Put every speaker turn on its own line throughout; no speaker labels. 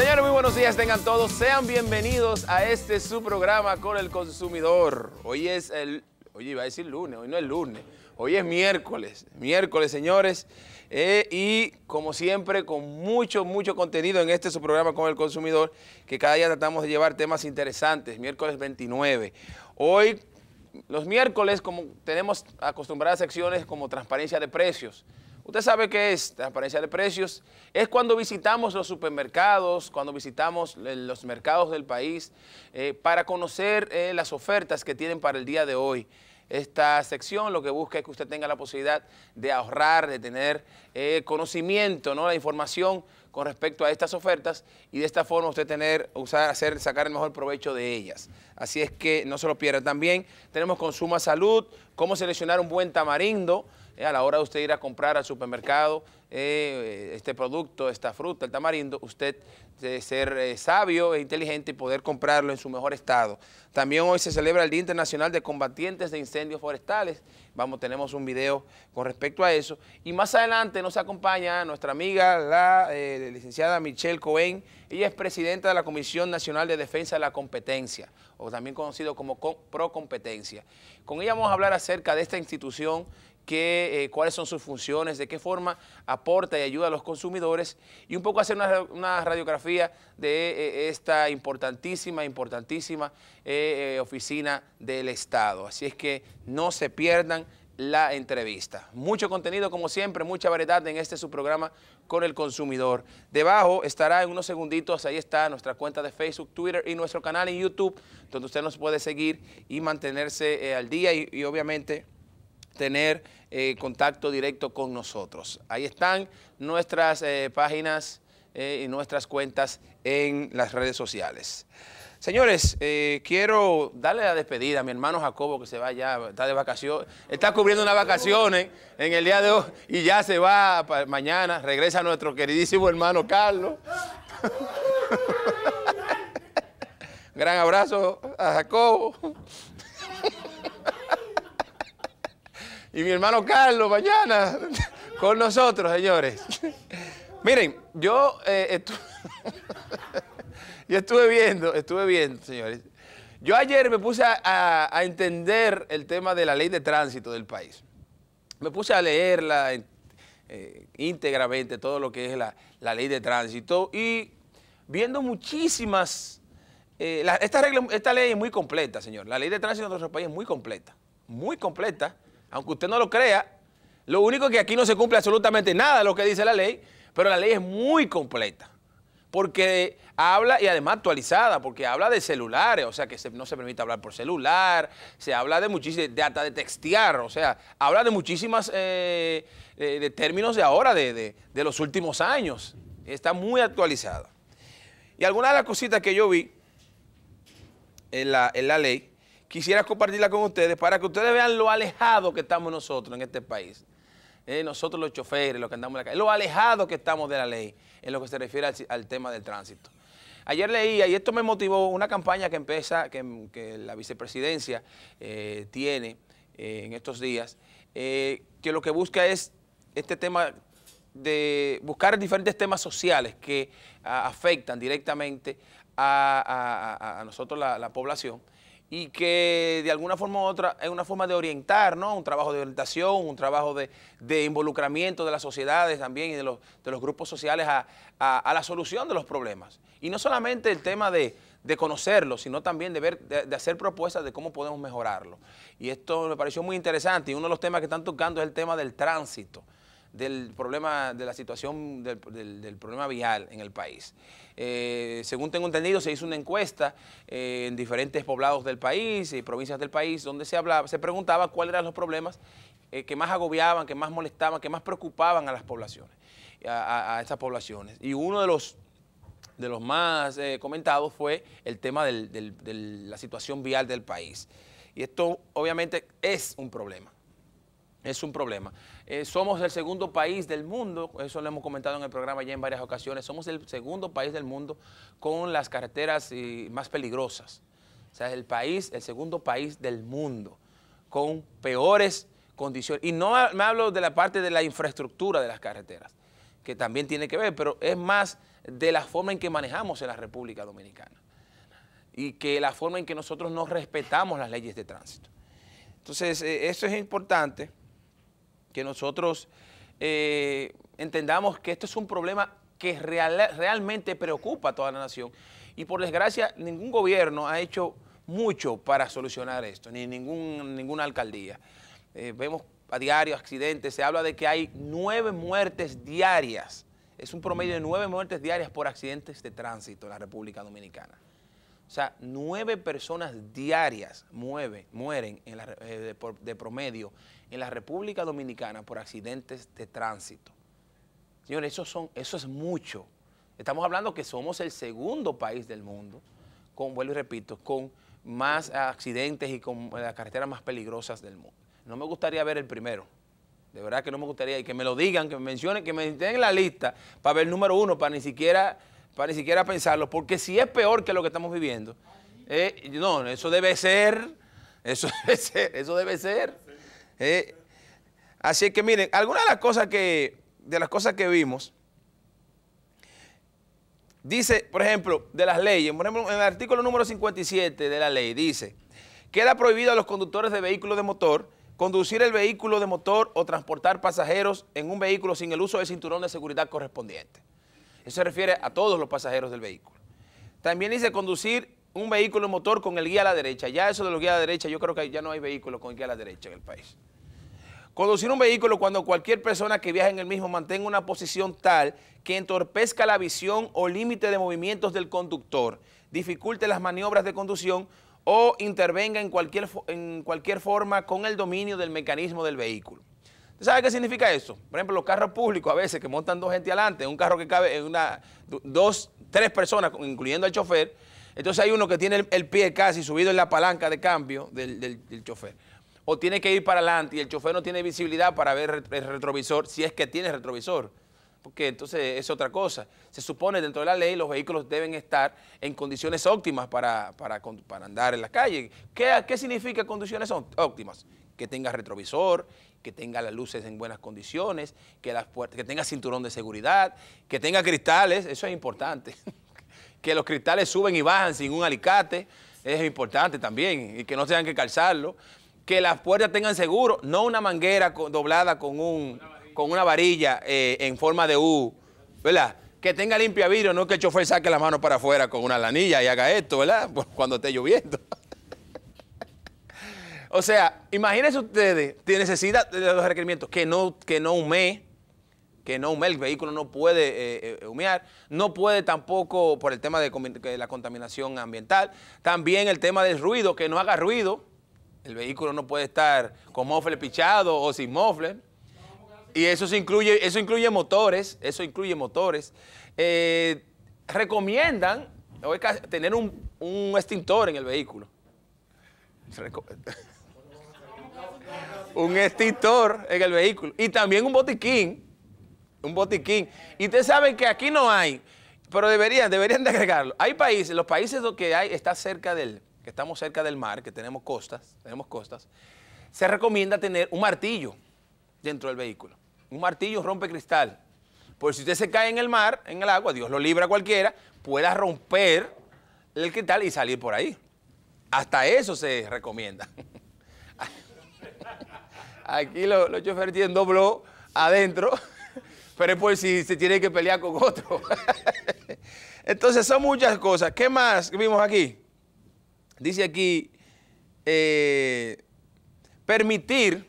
Señores, muy buenos días tengan todos. Sean bienvenidos a este su programa con el consumidor. Hoy es el... Oye, iba a decir lunes, hoy no es lunes. Hoy es miércoles, miércoles, señores. Eh, y como siempre, con mucho, mucho contenido en este su programa con el consumidor, que cada día tratamos de llevar temas interesantes, miércoles 29. Hoy, los miércoles, como tenemos acostumbradas secciones como transparencia de precios, Usted sabe qué es transparencia de precios. Es cuando visitamos los supermercados, cuando visitamos eh, los mercados del país, eh, para conocer eh, las ofertas que tienen para el día de hoy. Esta sección lo que busca es que usted tenga la posibilidad de ahorrar, de tener conocimiento, ¿no? la información con respecto a estas ofertas y de esta forma usted tener, hacer, sacar el mejor provecho de ellas. Así es que no se lo pierda. También tenemos Consuma Salud, cómo seleccionar un buen tamarindo, eh, a la hora de usted ir a comprar al supermercado eh, este producto, esta fruta, el tamarindo, usted de ser eh, sabio e inteligente y poder comprarlo en su mejor estado. También hoy se celebra el Día Internacional de Combatientes de Incendios Forestales. Vamos, tenemos un video con respecto a eso. Y más adelante nos acompaña nuestra amiga, la licenciada Michelle Cohen. Ella es presidenta de la Comisión Nacional de Defensa de la Competencia, o también conocido como competencia Con ella vamos a hablar acerca de esta institución eh, cuáles son sus funciones, de qué forma aporta y ayuda a los consumidores y un poco hacer una, radiografía de eh, esta importantísima, importantísima eh, oficina del Estado. Así es que no se pierdan la entrevista. Mucho contenido, como siempre, mucha variedad en este su programa con el consumidor. Debajo estará en unos segunditos, ahí está nuestra cuenta de Facebook, Twitter y nuestro canal en YouTube, donde usted nos puede seguir y mantenerse al día y obviamente tener eh, contacto directo con nosotros. Ahí están nuestras eh, páginas eh, y nuestras cuentas en las redes sociales. Señores, quiero darle la despedida a mi hermano Jacobo que se va ya, está de vacaciones, está cubriendo unas vacaciones en el día de hoy y ya se va mañana, regresa nuestro queridísimo hermano Carlos. Gran abrazo a Jacobo. y mi hermano Carlos mañana con nosotros, señores. Miren, eh, yo, estuve viendo, estuve viendo, señores. Yo ayer me puse a, entender el tema de la ley de tránsito del país. Me puse a leerla eh, íntegramente, todo lo que es la, ley de tránsito y viendo muchísimas... Eh, esta, esta ley es muy completa, señor. La ley de tránsito de nuestro país es muy completa, muy completa aunque usted no lo crea, lo único que aquí no se cumple absolutamente nada de lo que dice la ley, pero la ley es muy completa, porque habla y además actualizada, porque habla de celulares, o sea que no se permite hablar por celular, se habla de muchísimas, de hasta de textear, o sea, habla de muchísimas, eh, de términos de ahora, de, los últimos años, está muy actualizada. Y alguna de las cositas que yo vi en la, en la ley quisiera compartirla con ustedes para que ustedes vean lo alejado que estamos nosotros en este país. Eh, nosotros los choferes, los que andamos en la calle, lo alejado que estamos de la ley en lo que se refiere al, tema del tránsito. Ayer leía, y esto me motivó, una campaña que empieza, que, la vicepresidencia eh, tiene eh, en estos días, que lo que busca es este tema de buscar diferentes temas sociales que afectan directamente a, nosotros la población y que de alguna forma u otra es una forma de orientar, ¿no? Un trabajo de orientación, un trabajo de, involucramiento de las sociedades también y de los, grupos sociales a, la solución de los problemas. Y no solamente el tema de, de conocerlos, sino también de, ver, de, hacer propuestas de cómo podemos mejorarlo. Y esto me pareció muy interesante y uno de los temas que están tocando es el tema del tránsito del problema, de la situación del, problema vial en el país. Eh, según tengo entendido, se hizo una encuesta eh, en diferentes poblados del país y provincias del país donde se hablaba, se preguntaba cuáles eran los problemas eh, que más agobiaban, que más molestaban, que más preocupaban a las poblaciones, a, estas poblaciones. Y uno de los de los más comentados fue el tema de la situación vial del país. Y esto obviamente es un problema. Es un problema. Eh, somos el segundo país del mundo, eso lo hemos comentado en el programa ya en varias ocasiones, somos el segundo país del mundo con las carreteras eh, más peligrosas. O sea, el país, el segundo país del mundo con peores condiciones. Y no me hablo de la parte de la infraestructura de las carreteras, que también tiene que ver, pero es más de la forma en que manejamos en la República Dominicana y que la forma en que nosotros no respetamos las leyes de tránsito. Entonces, eh, eso es importante que nosotros eh, entendamos que esto es un problema que realmente preocupa a toda la nación. Y por desgracia, ningún gobierno ha hecho mucho para solucionar esto, ni ningún, ninguna alcaldía. Eh, vemos a diario accidentes, se habla de que hay nueve muertes diarias, es un promedio de nueve muertes diarias por accidentes de tránsito en la República Dominicana. O sea, nueve personas diarias mueren eh, de promedio en la República Dominicana por accidentes de tránsito. Señores, eso, son, eso es mucho. Estamos hablando que somos el segundo país del mundo, con, vuelvo y repito, con más accidentes y con las carreteras más peligrosas del mundo. No me gustaría ver el primero. De verdad que no me gustaría. Y que me lo digan, que me mencionen, que me den la lista para ver el número uno, para ni siquiera, para ni siquiera pensarlo. Porque si es peor que lo que estamos viviendo, eh, no, eso debe ser, eso debe ser, eso debe ser. Eh, así así que miren, algunas de las cosas que, de las cosas que vimos, dice, por ejemplo, de las leyes, en el artículo número 57 de la ley dice, queda prohibido a los conductores de vehículos de motor conducir el vehículo de motor o transportar pasajeros en un vehículo sin el uso del cinturón de seguridad correspondiente. Eso se refiere a todos los pasajeros del vehículo. También dice conducir un vehículo motor con el guía a la derecha. Ya eso de los guías a la derecha, yo creo que ya no hay vehículos con el guía a la derecha en el país. Conducir un vehículo cuando cualquier persona que viaje en el mismo mantenga una posición tal que entorpezca la visión o límite de movimientos del conductor, dificulte las maniobras de conducción o intervenga en cualquier, en cualquier forma con el dominio del mecanismo del vehículo. ¿Usted sabe qué significa eso? Por ejemplo, los carros públicos a veces que montan dos gente adelante, un carro que cabe en una, dos, tres personas, incluyendo al chofer, entonces hay uno que tiene el, pie casi subido en la palanca de cambio del, chofer. O tiene que ir para adelante y el chofer no tiene visibilidad para ver el retrovisor, si es que tiene retrovisor. Porque entonces es otra cosa. Se supone dentro de la ley los vehículos deben estar en condiciones óptimas para, para, andar en la calle. ¿Qué, ¿Qué significa condiciones óptimas? Que tenga retrovisor, que tenga las luces en buenas condiciones, que, las que tenga cinturón de seguridad, que tenga cristales, eso es importante. que los cristales suben y bajan sin un alicate, es importante también, y que no sean que calzarlo, que las puertas tengan seguro, no una manguera doblada con, un, una con una varilla eh, en forma de U, ¿verdad? Que tenga limpia vidrio, no que el chofer saque las manos para afuera con una lanilla y haga esto, ¿verdad? Cuando esté lloviendo. o sea, imagínense ustedes, tiene necesidad de los requerimientos, que no, que no humee, que no hume, el vehículo no puede eh, eh, humear, no puede tampoco por el tema de, la contaminación ambiental, también el tema del ruido, que no haga ruido, el vehículo no puede estar con mofle pichado o sin mofle. Y eso se incluye, eso incluye motores, eso incluye motores. Eh, recomiendan tener un, un, extintor en el vehículo. un extintor en el vehículo. Y también un botiquín un botiquín. Y ustedes saben que aquí no hay, pero deberían, deberían de agregarlo. Hay países, los países que hay, está cerca del, que estamos cerca del mar, que tenemos costas, tenemos costas, se recomienda tener un martillo dentro del vehículo. Un martillo rompe cristal. porque si usted se cae en el mar, en el agua, Dios lo libra a cualquiera, pueda romper el cristal y salir por ahí. Hasta eso se recomienda. Aquí los lo choferes tienen dobló adentro pero es por si se tiene que pelear con otro. Entonces son muchas cosas. ¿Qué más vimos aquí? Dice aquí, eh, permitir,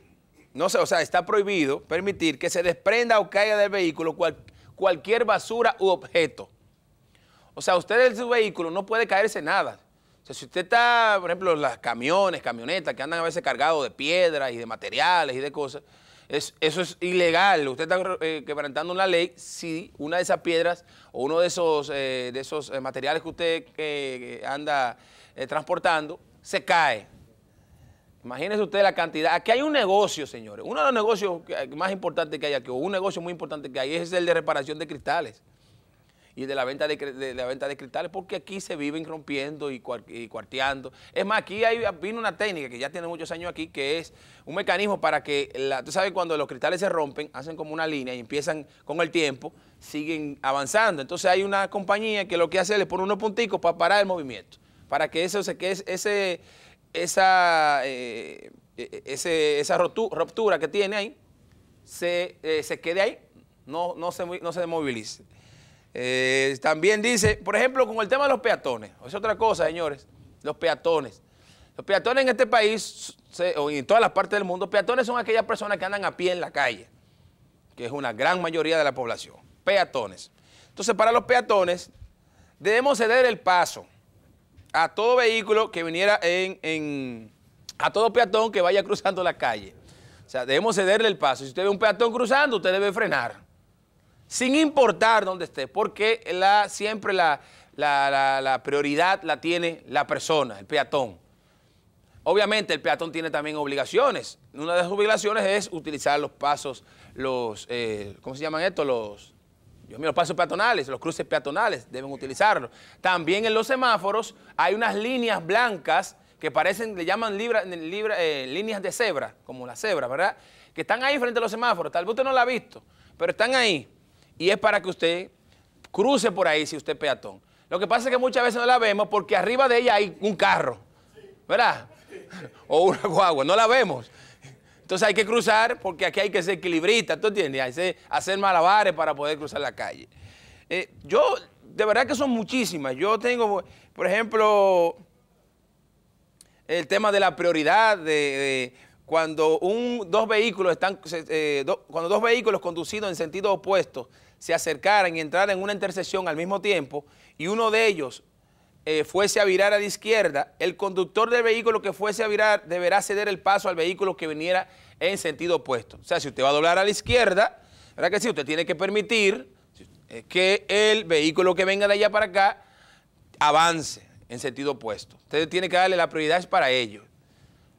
no sé, o sea, está prohibido permitir que se desprenda o caiga del vehículo cualquier basura u objeto. O sea, usted en su vehículo no puede caerse nada. O sea, si usted está, por ejemplo, los camiones, camionetas que andan a veces cargados de piedras y de materiales y de cosas, eso es ilegal. Usted está eh, quebrantando una ley si una de esas piedras o uno de esos, eh, de esos eh, materiales que usted anda transportando se cae. Imagínese usted la cantidad. Aquí hay un negocio, señores. Uno de los negocios más importantes que hay aquí, o un negocio muy importante que hay, es el de reparación de cristales y de la venta de, la venta de cristales, porque aquí se viven rompiendo y, cuarteando. Es más, aquí hay, vino una técnica que ya tiene muchos años aquí, que es un mecanismo para que, la, tú sabes, cuando los cristales se rompen, hacen como una línea y empiezan con el tiempo, siguen avanzando. Entonces hay una compañía que lo que hace es le unos punticos para parar el movimiento, para que eso se quede, ese, esa, eh, e-, e-, ese, esa ruptura que tiene ahí, se, eh, se quede ahí, no, no, se, no se eh, también dice, por ejemplo, con el tema de los peatones, es otra cosa, señores, los peatones. Los peatones en este país, o en todas las partes del mundo, peatones son aquellas personas que andan a pie en la calle, que es una gran mayoría de la población, peatones. Entonces, para los peatones, debemos ceder el paso a todo vehículo que viniera en a todo peatón que vaya cruzando la calle. O sea, debemos cederle el paso. Si usted ve un peatón cruzando, usted debe frenar sin importar dónde esté, porque la, siempre la, prioridad la tiene la persona, el peatón. Obviamente el peatón tiene también obligaciones. Una de sus obligaciones es utilizar los pasos, los, eh, ¿cómo se llaman estos? Los, los pasos peatonales, los cruces peatonales, deben utilizarlos. También en los semáforos hay unas líneas blancas que parecen, le llaman eh, líneas de cebra, como la cebra, ¿verdad? Que están ahí frente a los semáforos, tal vez usted no la ha visto, pero están ahí y es para que usted cruce por ahí si usted es peatón. Lo que pasa es que muchas veces no la vemos porque arriba de ella hay un carro, ¿verdad? O una guagua, no la vemos. Entonces hay que cruzar porque aquí hay que ser equilibrista, ¿tú entiendes? Hay que hacer malabares para poder cruzar la calle. Eh, yo, de verdad que son muchísimas. Yo tengo, por ejemplo, el tema de la prioridad, de cuando dos vehículos están, eh, cuando dos vehículos conducidos en sentido opuesto se acercaran y entraran en una intersección al mismo tiempo y uno de ellos eh, fuese a virar a la izquierda, el conductor del vehículo que fuese a virar deberá ceder el paso al vehículo que viniera en sentido opuesto. O sea, si usted va a doblar a la izquierda, ¿verdad que sí? Usted tiene que permitir eh, que el vehículo que venga de allá para acá avance en sentido opuesto. Usted tiene que darle la prioridad para ellos.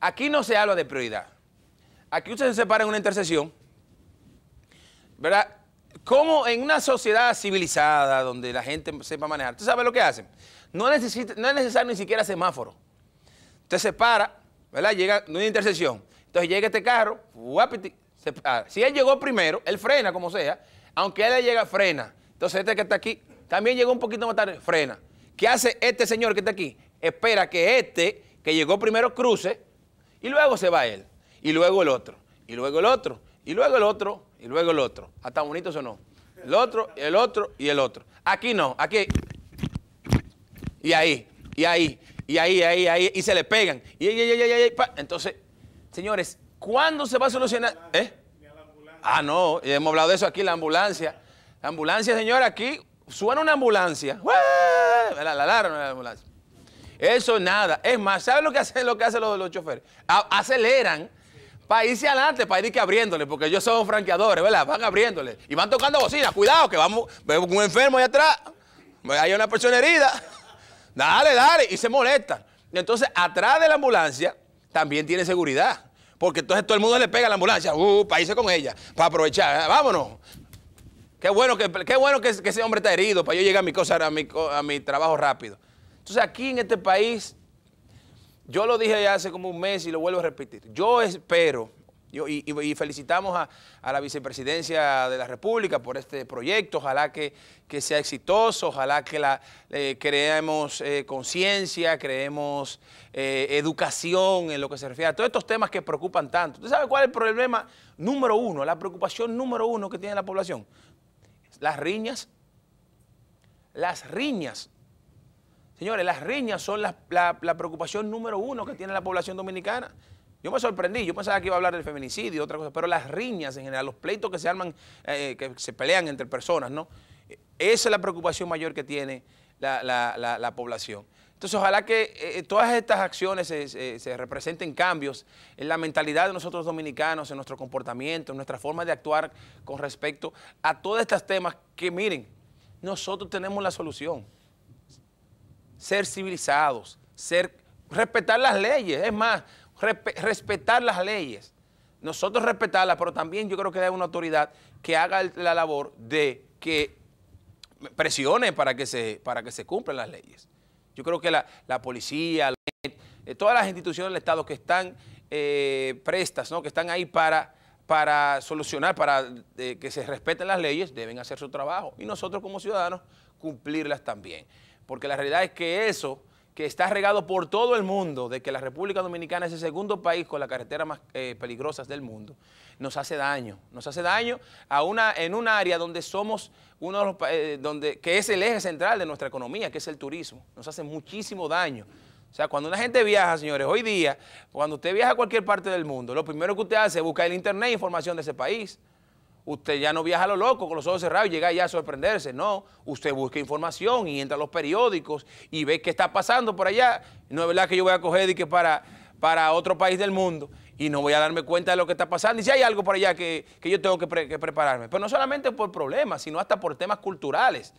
Aquí no se habla de prioridad. Aquí usted se separa en una intercesión, ¿verdad? Como en una sociedad civilizada donde la gente sepa manejar, ¿tú sabes lo que hacen? No, necesita, es necesario ni siquiera semáforo. Usted se para, ¿verdad? Llega en una intersección. Entonces llega este carro, guapiti, si él llegó primero, él frena como sea, aunque él llega, frena. Entonces este que está aquí también llegó un poquito más tarde, frena. ¿Qué hace este señor que está aquí? Espera que este que llegó primero cruce y luego se va él, y luego el otro, y luego el otro, y luego el otro, y luego el otro. ¿Hasta bonitos o no? El otro, el otro y el otro. Aquí no, aquí. Y ahí, y ahí, y ahí, ahí, ahí, y se le pegan. Y, ahí, ahí, ahí, Entonces, señores, ¿cuándo se va a solucionar? ¿Eh? Ah, no, hemos hablado de eso aquí, la ambulancia. La ambulancia, señor, aquí suena una ambulancia. La alarma de la ambulancia. Eso nada. Es más, ¿saben lo que hacen, lo que los, los choferes? aceleran para irse adelante, para ir que abriéndole, porque ellos son franqueadores, ¿verdad? Van abriéndole y van tocando bocina. Cuidado, que vamos, vemos un enfermo ahí atrás, hay una persona herida. Dale, dale, y se molesta Entonces, atrás de la ambulancia también tiene seguridad, porque entonces todo el mundo le pega a la ambulancia, uh, para irse con ella, para aprovechar. Ah, vámonos. Qué bueno, que, qué bueno que, ese hombre está herido, para yo llegar a mi, cosa, a mi trabajo rápido. Entonces aquí en este país, yo lo dije ya hace como un mes y lo vuelvo a repetir, yo espero, y, felicitamos a, la vicepresidencia de la República por este proyecto, ojalá que, sea exitoso, ojalá que la, eh, creemos eh, conciencia, creemos eh, educación en lo que se refiere a todos estos temas que preocupan tanto. ¿Usted sabe cuál es el problema número uno, la preocupación número uno que tiene la población? Las riñas. Las riñas Señores, las riñas son la, preocupación número uno que tiene la población dominicana. Yo me sorprendí, yo pensaba que iba a hablar del feminicidio y otra cosa, pero las riñas en general, los pleitos que se arman, eh, que se pelean entre personas, ¿no? E, esa es la preocupación mayor que tiene la, población. Entonces, ojalá que eh, eh, todas estas acciones se, se, representen cambios en la mentalidad de nosotros dominicanos, en nuestro comportamiento, en nuestra forma de actuar con respecto a todos estos temas que, miren, nosotros tenemos la solución ser civilizados, ser, respetar las leyes, es más, respetar las leyes. Nosotros respetarlas, pero también yo creo que hay una autoridad que haga la labor de que presione para que se, para que se cumplan las leyes. Yo creo que la, policía, eh, todas las instituciones del Estado que están eh, prestas, que están ahí para para solucionar, para eh, que se respeten las leyes, deben hacer su trabajo. Y nosotros como ciudadanos cumplirlas también porque la realidad es que eso que está regado por todo el mundo, de que la República Dominicana es el segundo país con las carreteras más eh, peligrosas del mundo, nos hace daño. Nos hace daño a una, en un área donde somos uno de los eh, donde, que es el eje central de nuestra economía, que es el turismo. Nos hace muchísimo daño. O sea, cuando una gente viaja, señores, hoy día, cuando usted viaja a cualquier parte del mundo, lo primero que usted hace es buscar en internet información de ese país. Usted ya no viaja a lo loco con los ojos cerrados y llega ya a sorprenderse. No, usted busca información y entra a los periódicos y ve qué está pasando por allá. No es verdad que yo voy a coger y que para, para otro país del mundo y no voy a darme cuenta de lo que está pasando. Y si hay algo por allá que, yo tengo que, prepararme. Pero no solamente por problemas, sino hasta por temas culturales.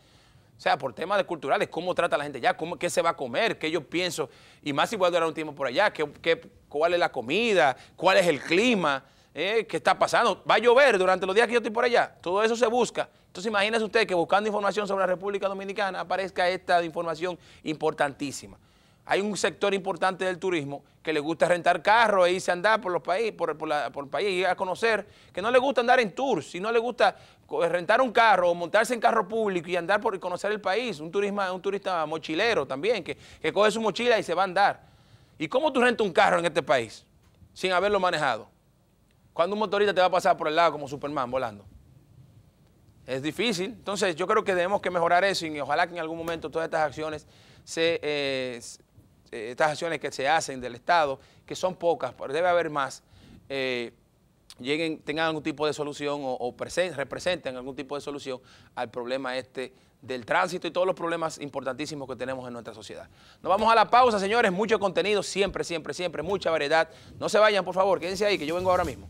O sea, por temas culturales, cómo trata la gente allá, cómo, qué se va a comer, qué yo pienso. Y más si voy a durar un tiempo por allá, cuál es la comida, cuál es el clima. Eh, qué está pasando, va a llover durante los días que yo estoy por allá, todo eso se busca. Entonces imagínense usted que buscando información sobre la República Dominicana aparezca esta información importantísima. Hay un sector importante del turismo que le gusta rentar carros e irse a andar por los por, el país, Y a conocer, que no le gusta andar en tours, si no le gusta eh, rentar un carro o montarse en carro público y andar por conocer el país, un, turismo un turista mochilero también, que, que coge su mochila y se va a andar. ¿Y cómo tú rentas un carro en este país sin haberlo manejado? Cuando un motorista te va a pasar por el lado como Superman volando? Es difícil. Entonces, yo creo que debemos que mejorar eso y ojalá que en algún momento todas estas acciones eh, eh, estas acciones que se hacen del Estado, que son pocas, pero debe haber más, eh, lleguen, tengan algún tipo de solución o, o representen algún tipo de solución al problema este del tránsito y todos los problemas importantísimos que tenemos en nuestra sociedad. Nos vamos a la pausa, señores. Mucho contenido, siempre, siempre, siempre, mucha variedad. No se vayan, por favor, quédense ahí, que yo vengo ahora mismo.